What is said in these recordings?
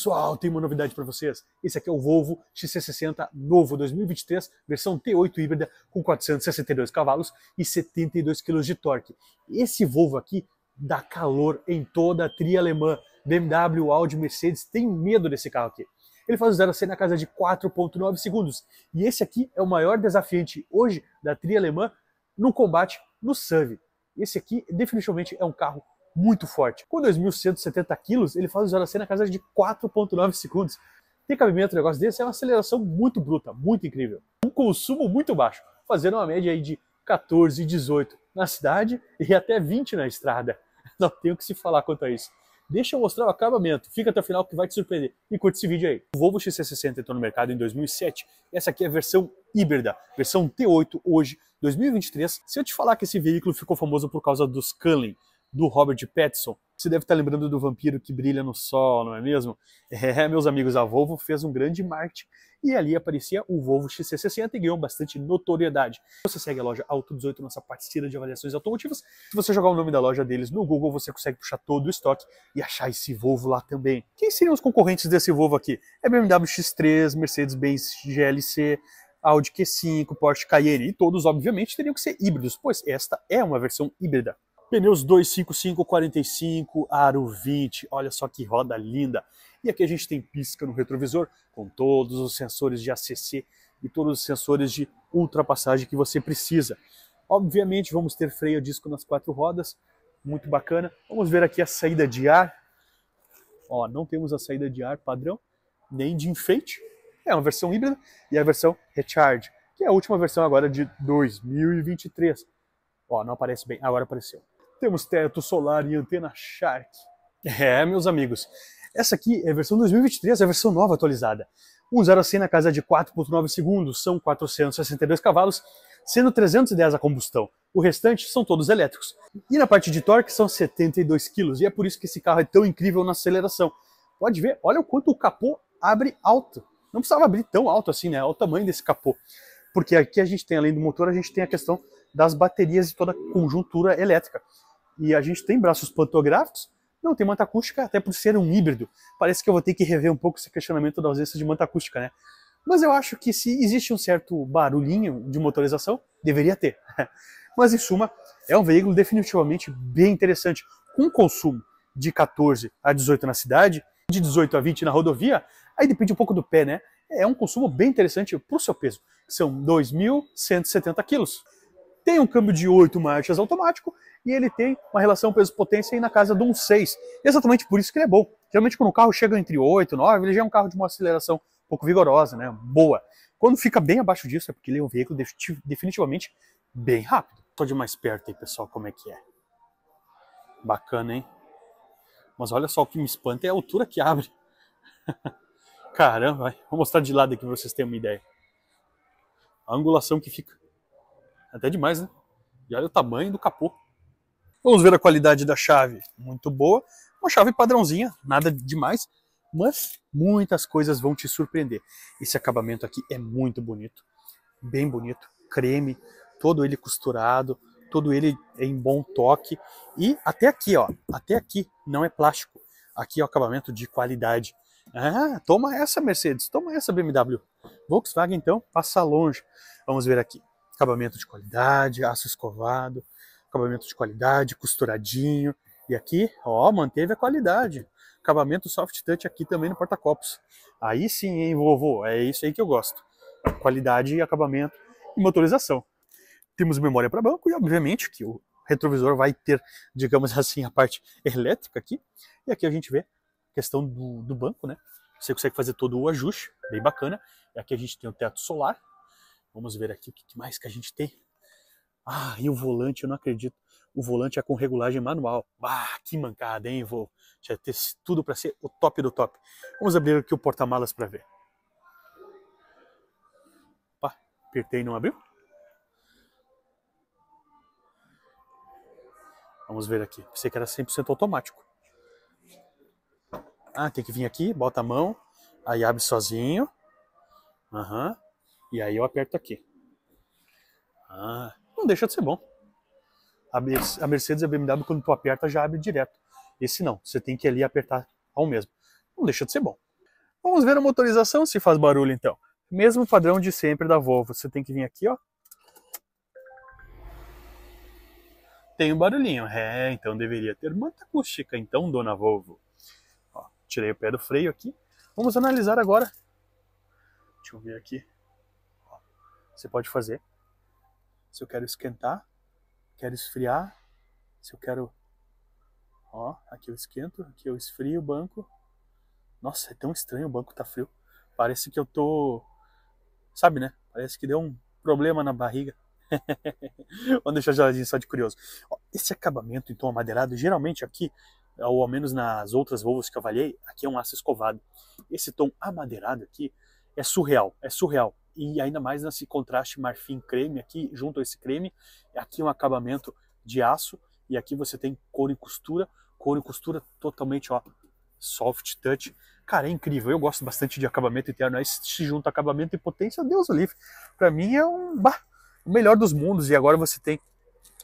Pessoal, tem uma novidade para vocês. Esse aqui é o Volvo XC60 novo 2023, versão T8 híbrida com 462 cavalos e 72 kg de torque. Esse Volvo aqui dá calor em toda a tria alemã. BMW, Audi, Mercedes tem medo desse carro aqui. Ele faz o 0 a 100 na casa de 4.9 segundos. E esse aqui é o maior desafiante hoje da tria alemã no combate no SUV. Esse aqui definitivamente é um carro muito forte. Com 2.170 quilos, ele faz o 0 a 100 na casa de 4.9 segundos. Tem cabimento um negócio desse? É uma aceleração muito bruta, muito incrível. Um consumo muito baixo, fazendo uma média aí de 14, 18 na cidade e até 20 na estrada. Não tenho que se falar quanto a isso. Deixa eu mostrar o acabamento, fica até o final que vai te surpreender. E curte esse vídeo aí. O Volvo XC60 entrou no mercado em 2007. Essa aqui é a versão híbrida, versão T8 hoje, 2023. Se eu te falar que esse veículo ficou famoso por causa dos Culling, do Robert Pattinson. Você deve estar lembrando do vampiro que brilha no sol, não é mesmo? É, meus amigos, a Volvo fez um grande marketing e ali aparecia o Volvo XC60 e ganhou bastante notoriedade. Você segue a loja Auto18, nossa parceira de avaliações automotivas. Se você jogar o nome da loja deles no Google, você consegue puxar todo o estoque e achar esse Volvo lá também. Quem seriam os concorrentes desse Volvo aqui? É BMW X3, Mercedes-Benz GLC, Audi Q5, Porsche Cayenne e todos, obviamente, teriam que ser híbridos, pois esta é uma versão híbrida. Pneus 255 45 aro 20. Olha só que roda linda. E aqui a gente tem pisca no retrovisor com todos os sensores de ACC e todos os sensores de ultrapassagem que você precisa. Obviamente vamos ter freio disco nas quatro rodas, muito bacana. Vamos ver aqui a saída de ar. Ó, não temos a saída de ar padrão, nem de enfeite. É uma versão híbrida e a versão Recharge, que é a última versão agora de 2023. Ó, não aparece bem, agora apareceu. Temos teto solar e antena Shark. É, meus amigos. Essa aqui é a versão 2023, é a versão nova atualizada. Um 0 a 100 na casa de 4.9 segundos, são 462 cavalos, sendo 310 a combustão. O restante são todos elétricos. E na parte de torque são 72 kg, e é por isso que esse carro é tão incrível na aceleração. Pode ver, olha o quanto o capô abre alto. Não precisava abrir tão alto assim, né? Olha o tamanho desse capô. Porque aqui a gente tem, além do motor, a gente tem a questão das baterias e toda a conjuntura elétrica e a gente tem braços pantográficos, não tem manta acústica, até por ser um híbrido. Parece que eu vou ter que rever um pouco esse questionamento da ausência de manta acústica, né? Mas eu acho que se existe um certo barulhinho de motorização, deveria ter. Mas em suma, é um veículo definitivamente bem interessante, com um consumo de 14 a 18 na cidade, de 18 a 20 na rodovia, aí depende um pouco do pé, né? É um consumo bem interessante para o seu peso, são 2.170 quilos tem um câmbio de 8 marchas automático e ele tem uma relação peso-potência aí na casa de um 6. Exatamente por isso que ele é bom. Geralmente quando o carro chega entre 8 e 9, ele já é um carro de uma aceleração um pouco vigorosa, né? boa. Quando fica bem abaixo disso é porque ele é um veículo definitivamente bem rápido. Tô de mais perto aí, pessoal, como é que é. Bacana, hein? Mas olha só o que me espanta é a altura que abre. Caramba, vou mostrar de lado aqui para vocês terem uma ideia. A angulação que fica. Até demais, né? E olha o tamanho do capô. Vamos ver a qualidade da chave. Muito boa. Uma chave padrãozinha, nada demais, mas muitas coisas vão te surpreender. Esse acabamento aqui é muito bonito. Bem bonito. Creme, todo ele costurado, todo ele em bom toque. E até aqui, ó, até aqui não é plástico. Aqui é o acabamento de qualidade. Ah, toma essa Mercedes, toma essa BMW. Volkswagen então, passa longe. Vamos ver aqui acabamento de qualidade, aço escovado, acabamento de qualidade, costuradinho. E aqui, ó, manteve a qualidade. Acabamento soft touch aqui também no porta-copos. Aí sim, hein, vovô, é isso aí que eu gosto. Qualidade, acabamento e motorização. Temos memória para banco e obviamente que o retrovisor vai ter, digamos assim, a parte elétrica aqui. E aqui a gente vê a questão do, do banco, né? Você consegue fazer todo o ajuste, bem bacana. E aqui a gente tem o teto solar, Vamos ver aqui o que mais que a gente tem. Ah, e o volante, eu não acredito. O volante é com regulagem manual. Ah, que mancada, hein, vou. Já ter tudo para ser o top do top. Vamos abrir aqui o porta-malas para ver. Opa, apertei e não abriu? Vamos ver aqui. Pensei que era 100% automático. Ah, tem que vir aqui, bota a mão, aí abre sozinho. Aham. Uhum. E aí eu aperto aqui. Ah, não deixa de ser bom. A Mercedes e a BMW, quando tu aperta, já abre direto. Esse não, você tem que ali apertar ao mesmo. Não deixa de ser bom. Vamos ver a motorização se faz barulho então. Mesmo padrão de sempre da Volvo, você tem que vir aqui, ó. Tem um barulhinho. É, então deveria ter manta acústica, então, dona Volvo. Ó, tirei o pé do freio aqui. Vamos analisar agora. Deixa eu ver aqui. Você pode fazer. Se eu quero esquentar, quero esfriar, se eu quero. Ó, aqui eu esquento, aqui eu esfrio o banco. Nossa, é tão estranho, o banco tá frio. Parece que eu tô. Sabe, né? Parece que deu um problema na barriga. Vamos deixar geladinho só de curioso. Ó, esse acabamento, então, amadeirado, geralmente aqui, ou ao menos nas outras Volvos que eu avaliei, aqui é um aço escovado. Esse tom amadeirado aqui é surreal, é surreal e ainda mais nesse contraste marfim creme aqui, junto a esse creme, aqui um acabamento de aço e aqui você tem couro e costura, couro e costura totalmente ó, soft touch. Cara, é incrível, eu gosto bastante de acabamento interno, aí se junta acabamento e potência, Deus o livre. Para mim é um bah, o melhor dos mundos e agora você tem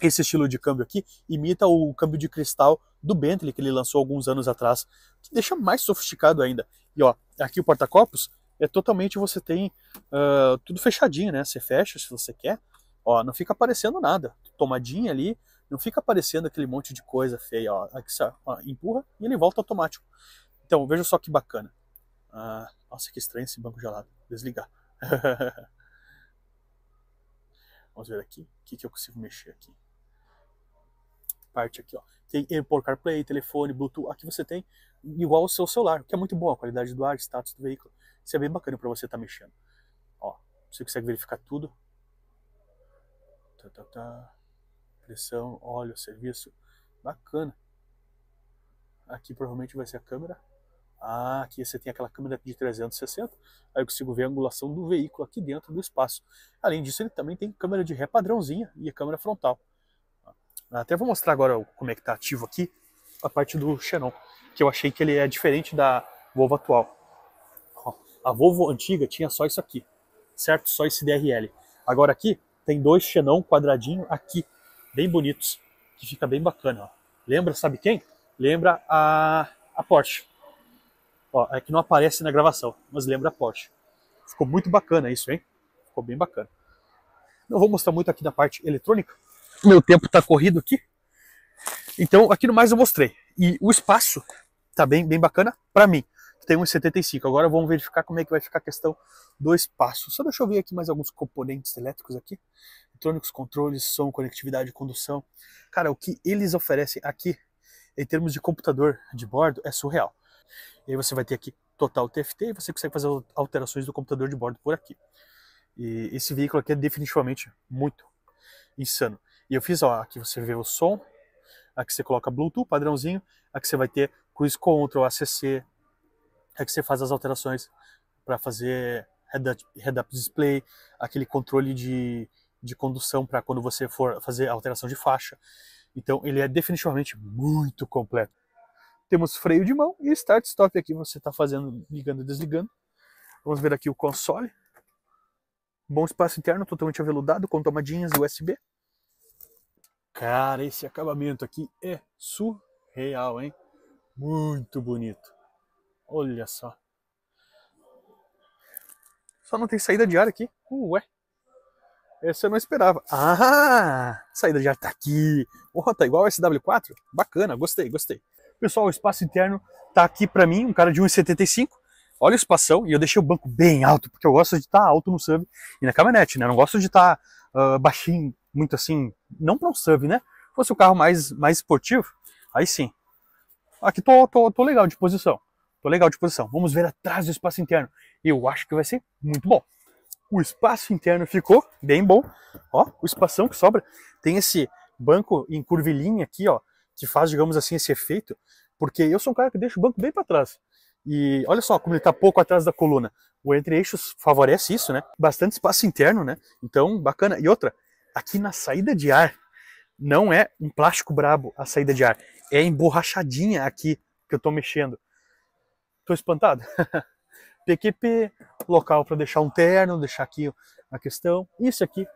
esse estilo de câmbio aqui imita o câmbio de cristal do Bentley que ele lançou alguns anos atrás, que deixa mais sofisticado ainda. E ó, aqui o porta-copos é totalmente você tem uh, tudo fechadinho, né? Você fecha se você quer, ó, não fica aparecendo nada. Tomadinha ali, não fica aparecendo aquele monte de coisa feia, ó. Aqui você ó, empurra e ele volta automático. Então, veja só que bacana. Ah, nossa, que estranho esse banco gelado. Desligar. Vamos ver aqui. O que, que eu consigo mexer aqui? Parte aqui, ó. Tem eh, por CarPlay, telefone, Bluetooth. Aqui você tem igual o seu celular, que é muito boa a qualidade do ar, status do veículo. Isso é bem bacana para você estar tá mexendo. Ó, você consegue verificar tudo. Tá, tá, tá. Pressão, óleo, serviço. Bacana. Aqui provavelmente vai ser a câmera. Ah, aqui você tem aquela câmera de 360. Aí eu consigo ver a angulação do veículo aqui dentro do espaço. Além disso, ele também tem câmera de ré padrãozinha e câmera frontal. Ah, até vou mostrar agora como é que está ativo aqui a parte do Xenon, que eu achei que ele é diferente da Volvo atual. A Volvo antiga tinha só isso aqui, certo? Só esse DRL. Agora aqui tem dois xenon quadradinho aqui, bem bonitos, que fica bem bacana. Ó. Lembra, sabe quem? Lembra a, a Porsche. Ó, é que não aparece na gravação, mas lembra a Porsche. Ficou muito bacana isso, hein? Ficou bem bacana. Não vou mostrar muito aqui na parte eletrônica. Meu tempo está corrido aqui. Então, aqui no mais eu mostrei. E o espaço tá bem, bem bacana para mim tem 1,75. Agora vamos verificar como é que vai ficar a questão do espaço. Só deixa eu ver aqui mais alguns componentes elétricos aqui. Eletrônicos, controles, som, conectividade, condução. Cara, o que eles oferecem aqui em termos de computador de bordo é surreal. E aí você vai ter aqui total TFT e você consegue fazer alterações do computador de bordo por aqui. E esse veículo aqui é definitivamente muito insano. E eu fiz, ó, aqui você vê o som, aqui você coloca Bluetooth padrãozinho, aqui você vai ter cruise control, ACC, é que você faz as alterações para fazer head-up head display, aquele controle de, de condução para quando você for fazer alteração de faixa. Então ele é definitivamente muito completo. Temos freio de mão e start-stop aqui você está fazendo, ligando e desligando. Vamos ver aqui o console. Bom espaço interno, totalmente aveludado, com tomadinhas USB. Cara, esse acabamento aqui é surreal, hein? Muito bonito. Olha só. Só não tem saída de ar aqui. Ué. Essa eu não esperava. Ah! Saída de ar tá aqui. Oh, tá igual o SW4? Bacana, gostei, gostei. Pessoal, o espaço interno tá aqui para mim, um cara de 1,75. Olha o espação, e eu deixei o banco bem alto, porque eu gosto de estar tá alto no sub e na caminhonete, né? Eu não gosto de estar tá, uh, baixinho, muito assim, não para um sub, né? Se fosse o um carro mais, mais esportivo, aí sim. Aqui tô, tô, tô legal de posição. Tô legal de posição. Vamos ver atrás do espaço interno. Eu acho que vai ser muito bom. O espaço interno ficou bem bom. Ó, o espação que sobra. Tem esse banco em curvilinha aqui, ó, que faz, digamos assim, esse efeito. Porque eu sou um cara que deixa o banco bem para trás. E olha só como ele está pouco atrás da coluna. O entre-eixos favorece isso, né? Bastante espaço interno, né? Então, bacana. E outra, aqui na saída de ar, não é um plástico brabo a saída de ar. É emborrachadinha aqui que eu estou mexendo. Tô espantado. PQP, local para deixar um terno, deixar aqui a questão. Isso aqui,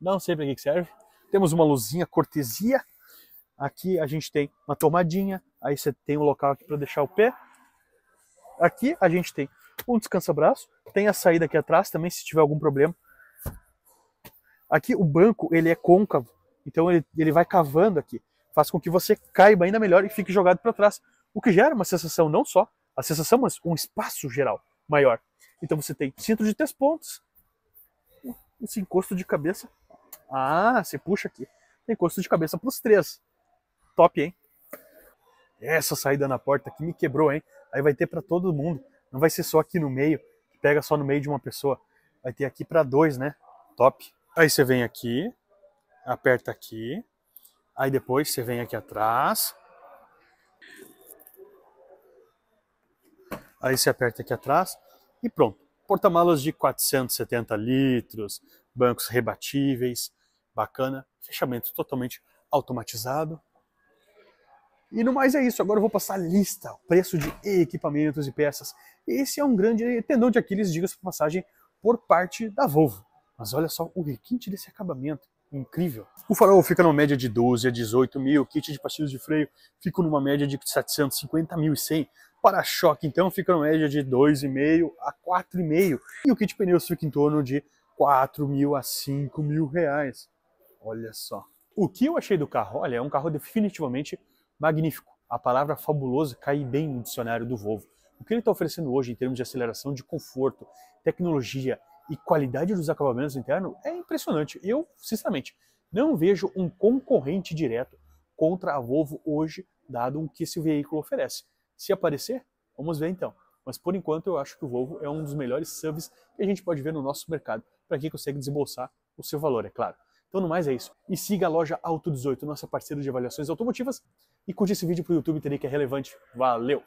não sei para que serve. Temos uma luzinha cortesia. Aqui a gente tem uma tomadinha. Aí você tem um local aqui para deixar o pé. Aqui a gente tem um descansa-braço. Tem a saída aqui atrás também, se tiver algum problema. Aqui o banco, ele é côncavo. Então ele, ele vai cavando aqui. Faz com que você caiba ainda melhor e fique jogado para trás. O que gera uma sensação não só a sensação, mas um espaço geral maior. Então você tem cinto de três pontos, esse encosto de cabeça. Ah, você puxa aqui. Encosto de cabeça para os três. Top, hein? Essa saída na porta que me quebrou, hein? Aí vai ter para todo mundo. Não vai ser só aqui no meio, que pega só no meio de uma pessoa. Vai ter aqui para dois, né? Top. Aí você vem aqui, aperta aqui. Aí depois você vem aqui atrás, Aí você aperta aqui atrás e pronto. Porta-malas de 470 litros, bancos rebatíveis, bacana, fechamento totalmente automatizado. E no mais é isso, agora eu vou passar a lista, o preço de equipamentos e peças. Esse é um grande tendão de Aquiles, diga-se por passagem, por parte da Volvo. Mas olha só o requinte desse acabamento, incrível. O farol fica numa média de 12 a 18 mil, kit de pastilhas de freio fica numa média de 750 mil e 100. Para-choque então fica na média de 2,5 a 4,5 e o kit pneus fica em torno de 4 mil a 5 mil reais. Olha só. O que eu achei do carro? Olha, é um carro definitivamente magnífico. A palavra fabuloso cai bem no dicionário do Volvo. O que ele está oferecendo hoje em termos de aceleração, de conforto, tecnologia e qualidade dos acabamentos internos é impressionante. Eu, sinceramente, não vejo um concorrente direto contra a Volvo hoje, dado o que esse veículo oferece. Se aparecer, vamos ver então. Mas por enquanto eu acho que o Volvo é um dos melhores SUVs que a gente pode ver no nosso mercado, para quem consegue desembolsar o seu valor, é claro. Então no mais é isso. E siga a loja Auto 18, nossa parceira de avaliações automotivas, e curte esse vídeo para o YouTube entender que é relevante. Valeu!